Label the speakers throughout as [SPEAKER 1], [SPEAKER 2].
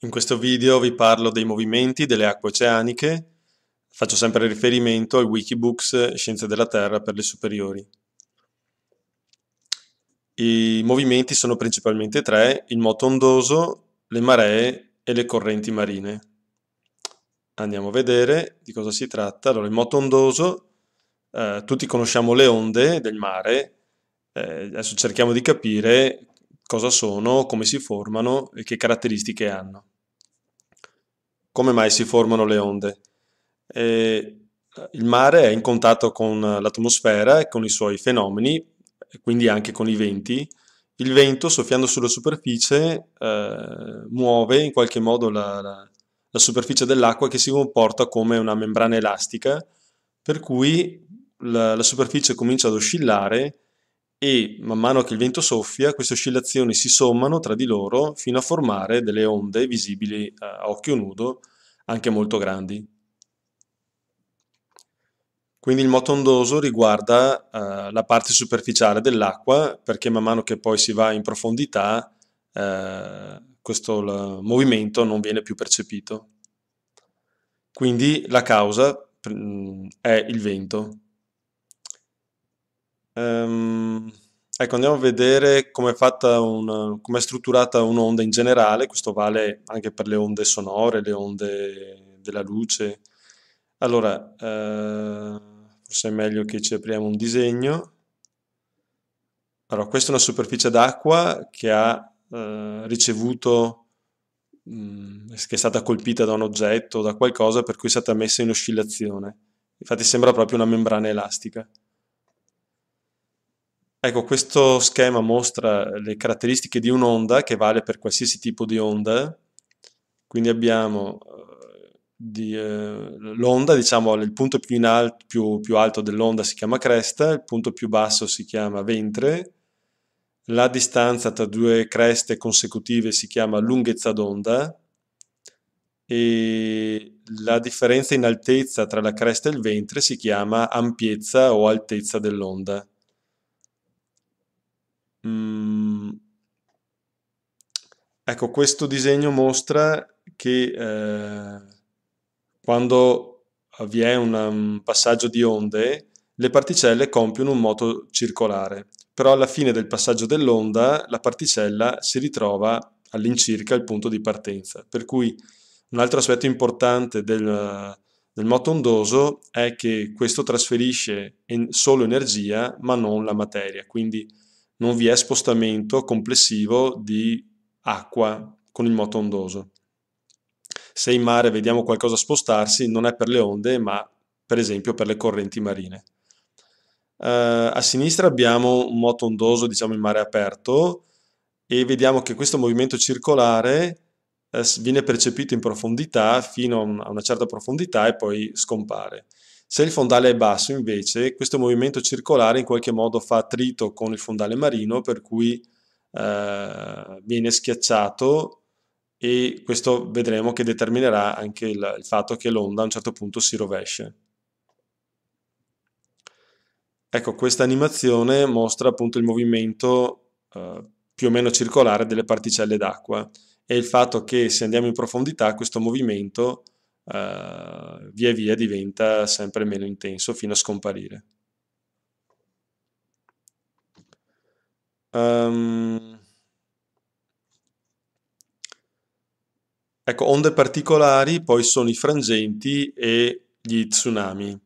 [SPEAKER 1] In questo video vi parlo dei movimenti delle acque oceaniche, faccio sempre riferimento al Wikibooks Scienze della Terra per le superiori. I movimenti sono principalmente tre, il moto ondoso, le maree e le correnti marine. Andiamo a vedere di cosa si tratta. Allora, il moto ondoso eh, tutti conosciamo le onde del mare, eh, adesso cerchiamo di capire cosa sono, come si formano e che caratteristiche hanno. Come mai si formano le onde? Eh, il mare è in contatto con l'atmosfera e con i suoi fenomeni, quindi anche con i venti. Il vento, soffiando sulla superficie, eh, muove in qualche modo la, la, la superficie dell'acqua che si comporta come una membrana elastica, per cui la, la superficie comincia ad oscillare e man mano che il vento soffia queste oscillazioni si sommano tra di loro fino a formare delle onde visibili eh, a occhio nudo anche molto grandi. Quindi il moto ondoso riguarda eh, la parte superficiale dell'acqua perché man mano che poi si va in profondità eh, questo la, movimento non viene più percepito. Quindi la causa mh, mm, è il vento. Um, ecco, andiamo a vedere come è strutturata un'onda in generale, questo vale anche per le onde sonore, le onde della luce. Allora, eh, forse è meglio che ci apriamo un disegno. Allora, questa è una superficie d'acqua che ha eh, ricevuto, mh, mm, che è stata colpita da un oggetto, da qualcosa, per cui è stata messa in oscillazione. Infatti sembra proprio una membrana elastica. Ecco, questo schema mostra le caratteristiche di un'onda che vale per qualsiasi tipo di onda. Quindi abbiamo eh, di, eh, l'onda, diciamo il punto più, alto, più, più alto dell'onda si chiama cresta, il punto più basso si chiama ventre, la distanza tra due creste consecutive si chiama lunghezza d'onda e la differenza in altezza tra la cresta e il ventre si chiama ampiezza o altezza dell'onda. Mm. Ecco, questo disegno mostra che eh, quando vi è un passaggio di onde, le particelle compiono un moto circolare, però alla fine del passaggio dell'onda la particella si ritrova all'incirca il punto di partenza. Per cui un altro aspetto importante del, del moto ondoso è che questo trasferisce solo energia ma non la materia, quindi non vi è spostamento complessivo di acqua con il moto ondoso. Se in mare vediamo qualcosa spostarsi, non è per le onde, ma per esempio per le correnti marine. Uh, a sinistra abbiamo un moto ondoso, diciamo in mare aperto, e vediamo che questo movimento circolare eh, viene percepito in profondità fino a una certa profondità e poi scompare. Se il fondale è basso, invece, questo movimento circolare in qualche modo fa attrito con il fondale marino, per cui eh, viene schiacciato e questo vedremo che determinerà anche il, il fatto che l'onda a un certo punto si rovesce. Ecco, questa animazione mostra appunto il movimento eh, più o meno circolare delle particelle d'acqua e il fatto che se andiamo in profondità questo movimento uh, via via diventa sempre meno intenso fino a scomparire. Um, ecco, onde particolari poi sono i frangenti e gli tsunami.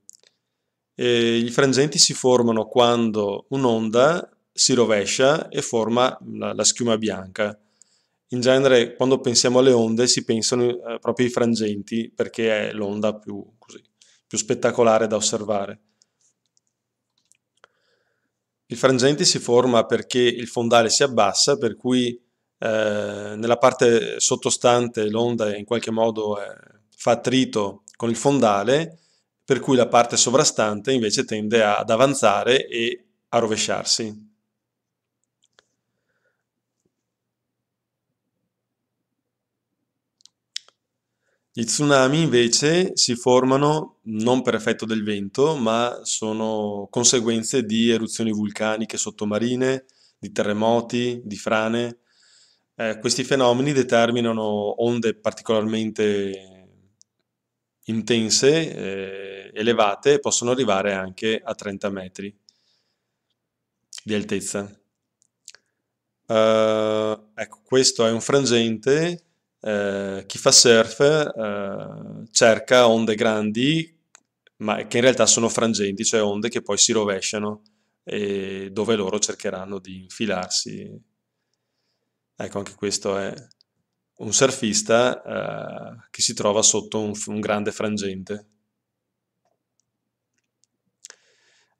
[SPEAKER 1] E I frangenti si formano quando un'onda si rovescia e forma la, la schiuma bianca in genere quando pensiamo alle onde si pensano eh, proprio ai frangenti perché è l'onda più, così, più spettacolare da osservare. Il frangente si forma perché il fondale si abbassa, per cui eh, nella parte sottostante l'onda in qualche modo eh, fa attrito con il fondale, per cui la parte sovrastante invece tende ad avanzare e a rovesciarsi. Gli tsunami invece si formano non per effetto del vento, ma sono conseguenze di eruzioni vulcaniche sottomarine, di terremoti, di frane. Eh, questi fenomeni determinano onde particolarmente intense, eh, elevate, e possono arrivare anche a 30 metri di altezza. Uh, ecco, questo è un frangente eh, chi fa surf eh, cerca onde grandi, ma che in realtà sono frangenti, cioè onde che poi si rovesciano e dove loro cercheranno di infilarsi. Ecco, anche questo è un surfista eh, che si trova sotto un, un grande frangente.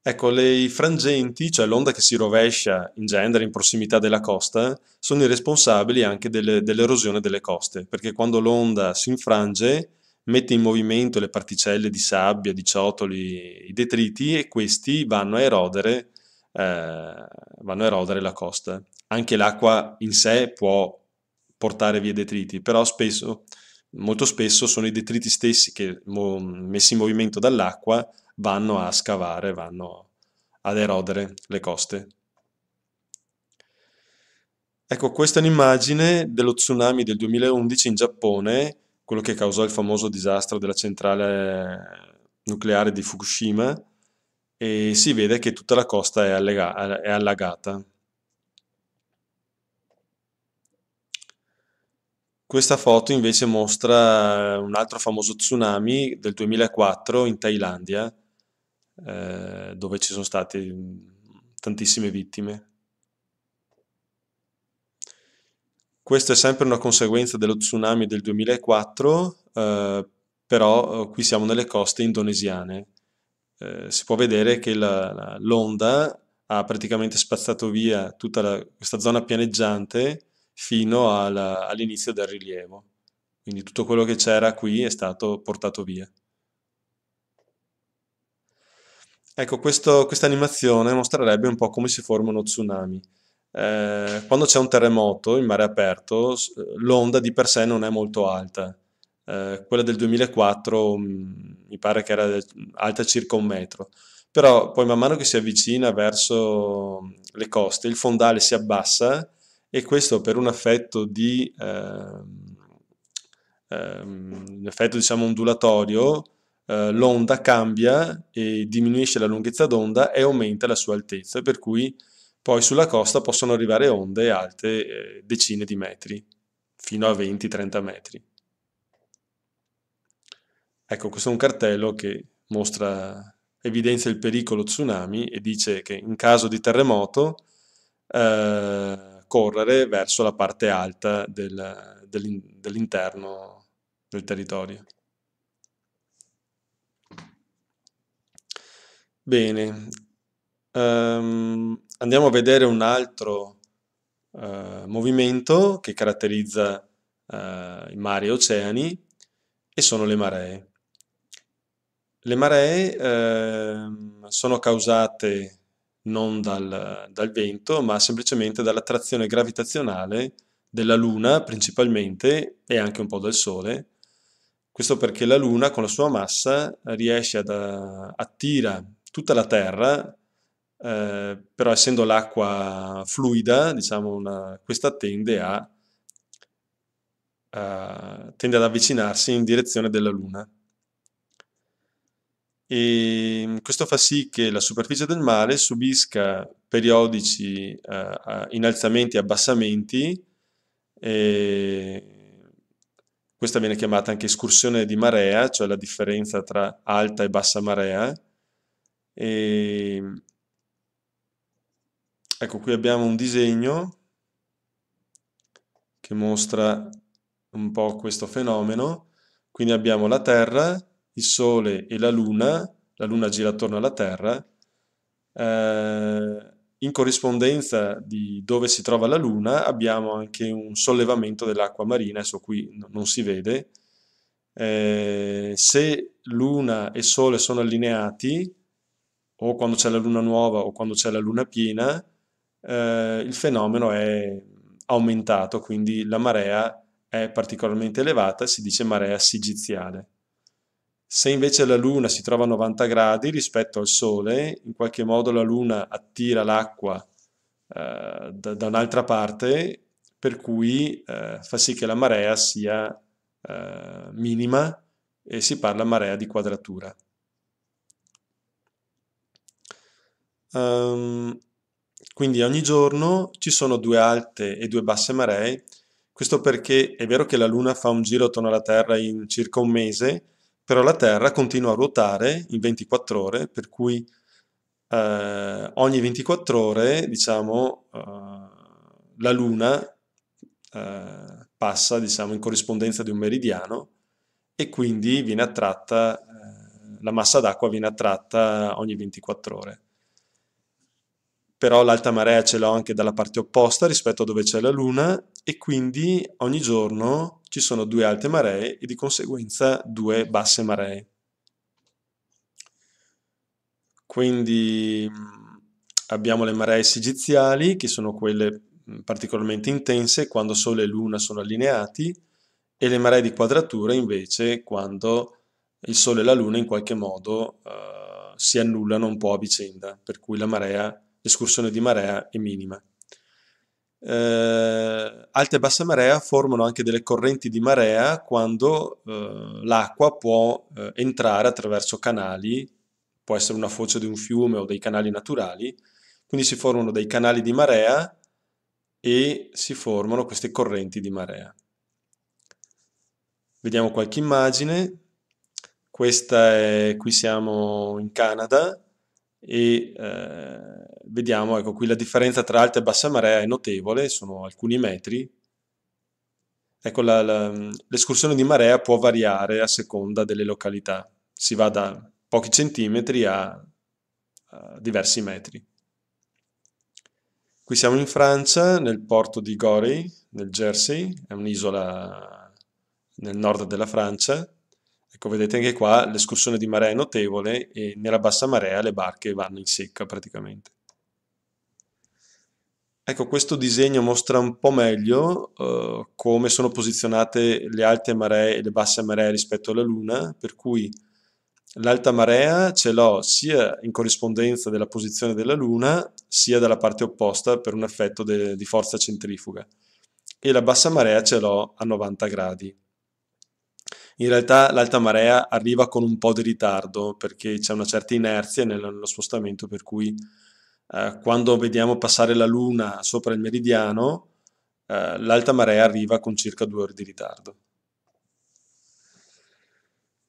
[SPEAKER 1] Ecco, le, i frangenti, cioè l'onda che si rovescia in genere in prossimità della costa, sono i responsabili anche delle, dell'erosione delle coste, perché quando l'onda si infrange mette in movimento le particelle di sabbia, di ciotoli, i detriti e questi vanno a erodere, eh, vanno a erodere la costa. Anche l'acqua in sé può portare via detriti, però spesso molto spesso sono i detriti stessi che messi in movimento dall'acqua vanno a scavare, vanno ad erodere le coste. Ecco, questa è un'immagine dello tsunami del 2011 in Giappone, quello che causò il famoso disastro della centrale nucleare di Fukushima, e si vede che tutta la costa è, allega- è allagata. Questa foto invece mostra eh, un altro famoso tsunami del 2004 in Thailandia, eh, dove ci sono state mm, tantissime vittime. Questo è sempre una conseguenza dello tsunami del 2004, eh, però eh, qui siamo nelle coste indonesiane. Eh, si può vedere che l'onda ha praticamente spazzato via tutta la, questa zona pianeggiante fino alla- all'inizio del rilievo. Quindi tutto quello che c'era qui è stato portato via. Ecco, questa animazione mostrerebbe un po' come si forma uno tsunami. Eh, quando c'è un terremoto in mare aperto, l'onda di per sé non è molto alta. Eh, quella del 2004 mh, mm, mi pare che era alta circa un metro. Però poi man mano che si avvicina verso mm, le coste, il fondale si abbassa e questo per un affetto di... Ehm, ehm, un effetto diciamo ondulatorio, eh, l'onda cambia e diminuisce la lunghezza d'onda e aumenta la sua altezza, per cui poi sulla costa possono arrivare onde alte eh, decine di metri, fino a 20-30 metri. Ecco, questo è un cartello che mostra, evidenzia il pericolo tsunami e dice che in caso di terremoto eh, correre verso la parte alta del, dell'in, dell'interno del territorio. Bene, um, andiamo a vedere un altro uh, movimento che caratterizza uh, i mari e oceani e sono le maree. Le maree uh, sono causate non dal, dal vento, ma semplicemente dall'attrazione gravitazionale della Luna principalmente e anche un po' del Sole. Questo perché la Luna con la sua massa riesce ad eh, attira tutta la Terra, eh, però essendo l'acqua fluida, diciamo una, questa tende, a, a, tende ad avvicinarsi in direzione della Luna. E Ehm, questo fa sì che la superficie del mare subisca periodici eh, eh, innalzamenti e abbassamenti, e questa viene chiamata anche escursione di marea, cioè la differenza tra alta e bassa marea. E ehm, ecco, qui abbiamo un disegno che mostra un po' questo fenomeno. Quindi abbiamo la Terra, il Sole e la Luna la Luna gira attorno alla Terra, eh, in corrispondenza di dove si trova la Luna abbiamo anche un sollevamento dell'acqua marina, adesso qui non si vede. Eh, se Luna e Sole sono allineati, o quando c'è la Luna nuova o quando c'è la Luna piena, eh, il fenomeno è aumentato, quindi la marea è particolarmente elevata, si dice marea sigiziale. Se invece la Luna si trova a 90 gradi rispetto al Sole, in qualche modo la Luna attira l'acqua eh, da, da, un'altra parte, per cui eh, fa sì che la marea sia eh, minima e si parla marea di quadratura. Um, quindi ogni giorno ci sono due alte e due basse maree, questo perché è vero che la Luna fa un giro attorno alla Terra in circa un mese, però la Terra continua a ruotare in 24 ore, per cui eh, ogni 24 ore, diciamo, eh, la Luna eh, passa, diciamo, in corrispondenza di un meridiano e quindi viene attratta, eh, la massa d'acqua viene attratta ogni 24 ore. Però l'alta marea ce l'ho anche dalla parte opposta rispetto a dove c'è la Luna e quindi ogni giorno ci sono due alte maree e di conseguenza due basse maree. Quindi mm, abbiamo le maree sigiziali, che sono quelle mm, particolarmente intense quando Sole e Luna sono allineati, e le maree di quadratura invece quando il Sole e la Luna in qualche modo eh, si annullano un po' a vicenda, per cui la marea, l'escursione di marea è minima eh, alta e bassa marea formano anche delle correnti di marea quando eh, l'acqua può eh, entrare attraverso canali, può essere una foce di un fiume o dei canali naturali, quindi si formano dei canali di marea e si formano queste correnti di marea. Vediamo qualche immagine. Questa è, qui siamo in Canada, e eh, vediamo, ecco qui la differenza tra alta e bassa marea è notevole, sono alcuni metri. Ecco, la, la, mm, l'escursione di marea può variare a seconda delle località, si va da pochi centimetri a, a diversi metri. Qui siamo in Francia, nel porto di Gorey, nel Jersey, è un'isola nel nord della Francia, Ecco, vedete anche qua l'escursione di marea è notevole e nella bassa marea le barche vanno in secca praticamente. Ecco, questo disegno mostra un po' meglio uh, come sono posizionate le alte maree e le basse maree rispetto alla Luna, per cui l'alta marea ce l'ho sia in corrispondenza della posizione della Luna, sia dalla parte opposta per un effetto di forza centrifuga, e la bassa marea ce l'ho a 90 gradi. In realtà l'alta marea arriva con un po' di ritardo perché c'è una certa inerzia nello spostamento, per cui eh, quando vediamo passare la Luna sopra il meridiano, eh, l'alta marea arriva con circa due ore di ritardo.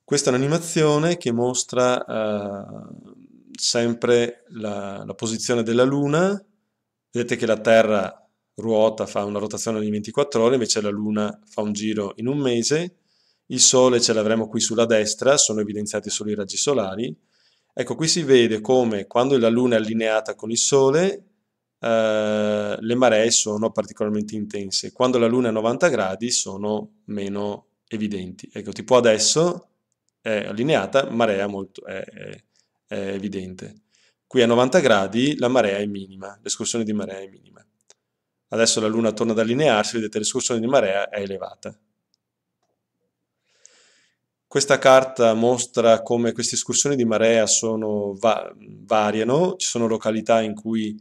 [SPEAKER 1] Questa è un'animazione che mostra eh, sempre la, la posizione della Luna. Vedete che la Terra ruota, fa una rotazione ogni 24 ore, invece la Luna fa un giro in un mese il Sole ce l'avremo qui sulla destra, sono evidenziati solo i raggi solari. Ecco, qui si vede come quando la Luna è allineata con il Sole, eh, le maree sono particolarmente intense. Quando la Luna è a 90 gradi sono meno evidenti. Ecco, tipo adesso è allineata, marea molto, è, è, è evidente. Qui a 90 gradi la marea è minima, l'escursione di marea è minima. Adesso la Luna torna ad allinearsi, vedete l'escursione di marea è elevata. Questa carta mostra come queste escursioni di marea sono, va, variano, ci sono località in cui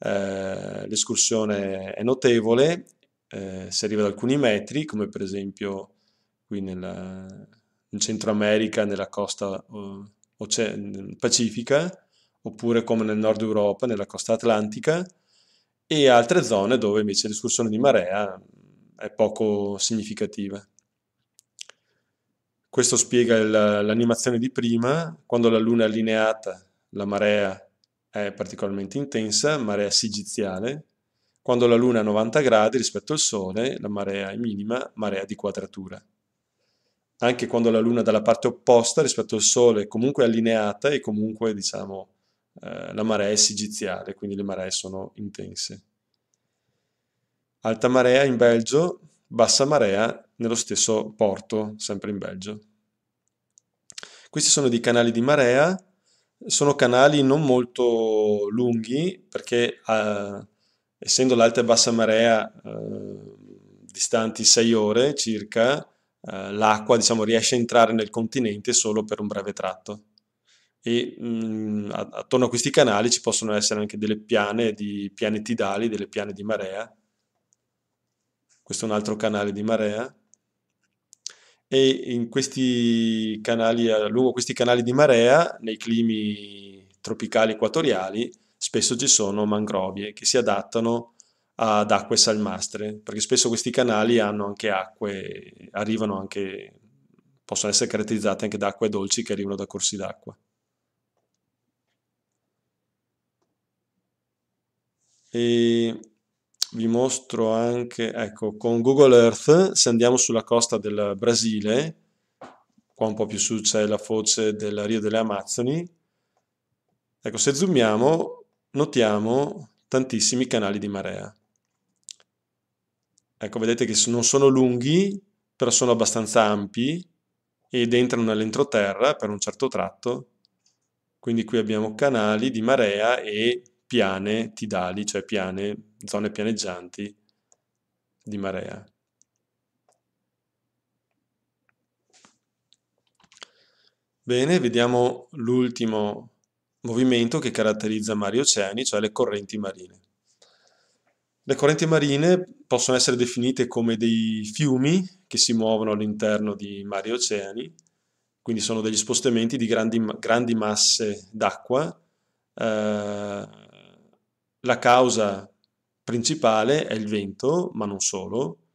[SPEAKER 1] eh, l'escursione è notevole, eh, si arriva ad alcuni metri, come per esempio qui nella, in Centro America, nella costa oce- pacifica, oppure come nel nord Europa, nella costa atlantica, e altre zone dove invece l'escursione di marea è poco significativa. Questo spiega l'animazione di prima, quando la Luna è allineata la marea è particolarmente intensa, marea sigiziale, quando la Luna è a 90 gradi rispetto al Sole la marea è minima, marea di quadratura. Anche quando la Luna è dalla parte opposta rispetto al Sole comunque è allineata e comunque diciamo eh, la marea è sigiziale, quindi le maree sono intense. Alta marea in Belgio, bassa marea nello stesso porto, sempre in Belgio. Questi sono dei canali di marea, sono canali non molto lunghi perché eh, essendo l'alta e bassa marea eh, distanti 6 ore circa, eh, l'acqua diciamo, riesce a entrare nel continente solo per un breve tratto. E mh, mm, attorno a questi canali ci possono essere anche delle piane di pianetidali, delle piane di marea. Questo è un altro canale di marea e in questi canali, lungo questi canali di marea, nei climi tropicali equatoriali, spesso ci sono mangrovie che si adattano ad acque salmastre, perché spesso questi canali hanno anche acque, arrivano anche, possono essere caratterizzate anche da acque dolci che arrivano da corsi d'acqua. E vi mostro anche, ecco, con Google Earth, se andiamo sulla costa del Brasile, qua un po' più su c'è la foce del Rio delle Amazzoni, ecco, se zoomiamo notiamo tantissimi canali di marea. Ecco, vedete che non sono lunghi, però sono abbastanza ampi ed entrano nell'entroterra per un certo tratto. Quindi qui abbiamo canali di marea e piane tidali, cioè piane, zone pianeggianti di marea. Bene, vediamo l'ultimo movimento che caratterizza mari oceani, cioè le correnti marine. Le correnti marine possono essere definite come dei fiumi che si muovono all'interno di mari e oceani, quindi sono degli spostamenti di grandi, grandi masse d'acqua eh, la causa principale è il vento, ma non solo,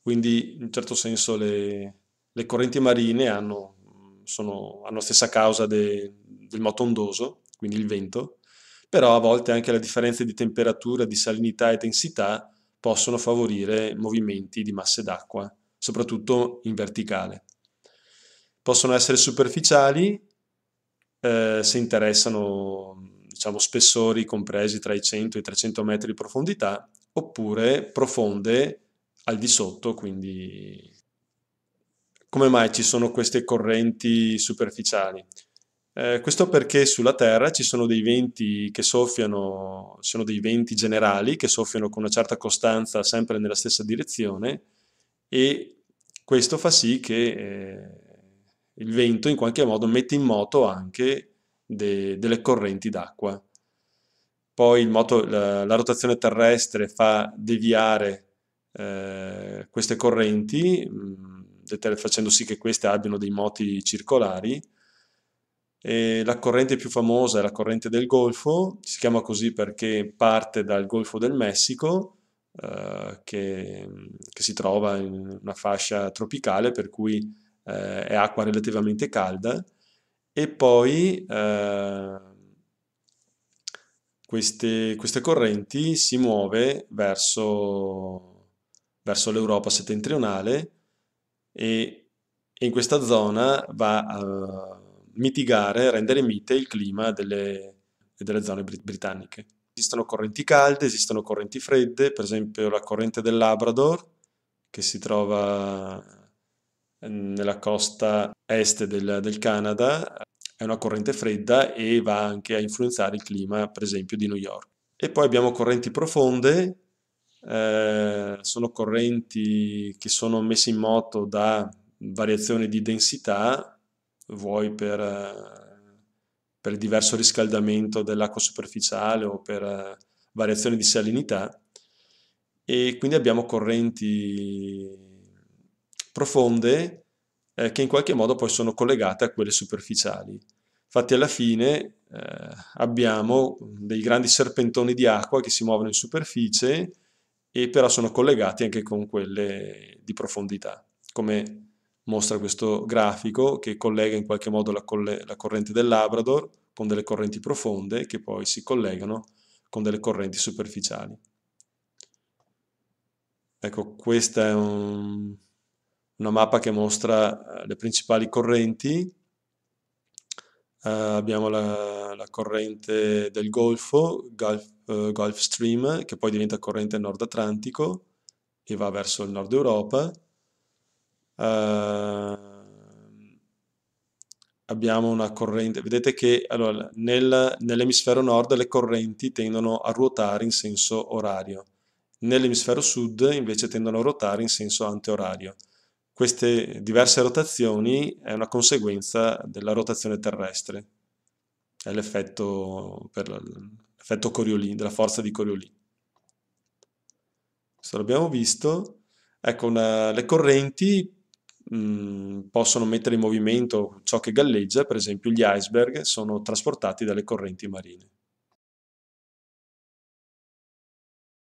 [SPEAKER 1] quindi in un certo senso le, le correnti marine hanno, sono, hanno la stessa causa de, del moto ondoso, quindi il vento, però a volte anche le differenze di temperatura, di salinità e densità possono favorire movimenti di masse d'acqua, soprattutto in verticale. Possono essere superficiali eh, se interessano diciamo spessori compresi tra i 100 e i 300 metri di profondità, oppure profonde al di sotto, quindi come mai ci sono queste correnti superficiali? Eh, questo perché sulla Terra ci sono dei venti che soffiano, sono dei venti generali che soffiano con una certa costanza sempre nella stessa direzione e questo fa sì che eh, il vento in qualche modo mette in moto anche de, delle correnti d'acqua. Poi moto, la, la, rotazione terrestre fa deviare eh, queste correnti, mm, facendo sì che queste abbiano dei moti circolari. E la corrente più famosa è la corrente del Golfo, si chiama così perché parte dal Golfo del Messico, eh, che, che, si trova in una fascia tropicale, per cui eh, è acqua relativamente calda e poi eh, queste, queste, correnti si muove verso, verso l'Europa settentrionale e, in questa zona va a mitigare, rendere mite il clima delle, delle zone brit- britanniche. Esistono correnti calde, esistono correnti fredde, per esempio la corrente del Labrador che si trova Ehm, nella costa est del, del Canada, è una corrente fredda e va anche a influenzare il clima, per esempio, di New York. E poi abbiamo correnti profonde, eh, sono correnti che sono messe in moto da variazioni di densità, vuoi per, per il diverso riscaldamento dell'acqua superficiale o per variazioni di salinità, e quindi abbiamo correnti profonde eh, che in qualche modo poi sono collegate a quelle superficiali. Infatti alla fine eh, abbiamo dei grandi serpentoni di acqua che si muovono in superficie e però sono collegati anche con quelle di profondità, come mostra questo grafico che collega in qualche modo la, la corrente del Labrador con delle correnti profonde che poi si collegano con delle correnti superficiali. Ecco, questa è un, una mappa che mostra eh, le principali correnti, Uh, abbiamo la, la, corrente del Golfo, Gulf, uh, Gulf, Stream, che poi diventa corrente nord Atlantico e va verso il nord Europa. Uh, abbiamo una corrente, vedete che allora, nel, nell'emisfero nord le correnti tendono a ruotare in senso orario, nell'emisfero sud invece tendono a ruotare in senso anti-orario. Queste diverse rotazioni è una conseguenza della rotazione terrestre, è l'effetto, Coriolis, della forza di Coriolis. Questo l'abbiamo visto. Ecco, una, le correnti mh, mm, possono mettere in movimento ciò che galleggia, per esempio gli iceberg sono trasportati dalle correnti marine.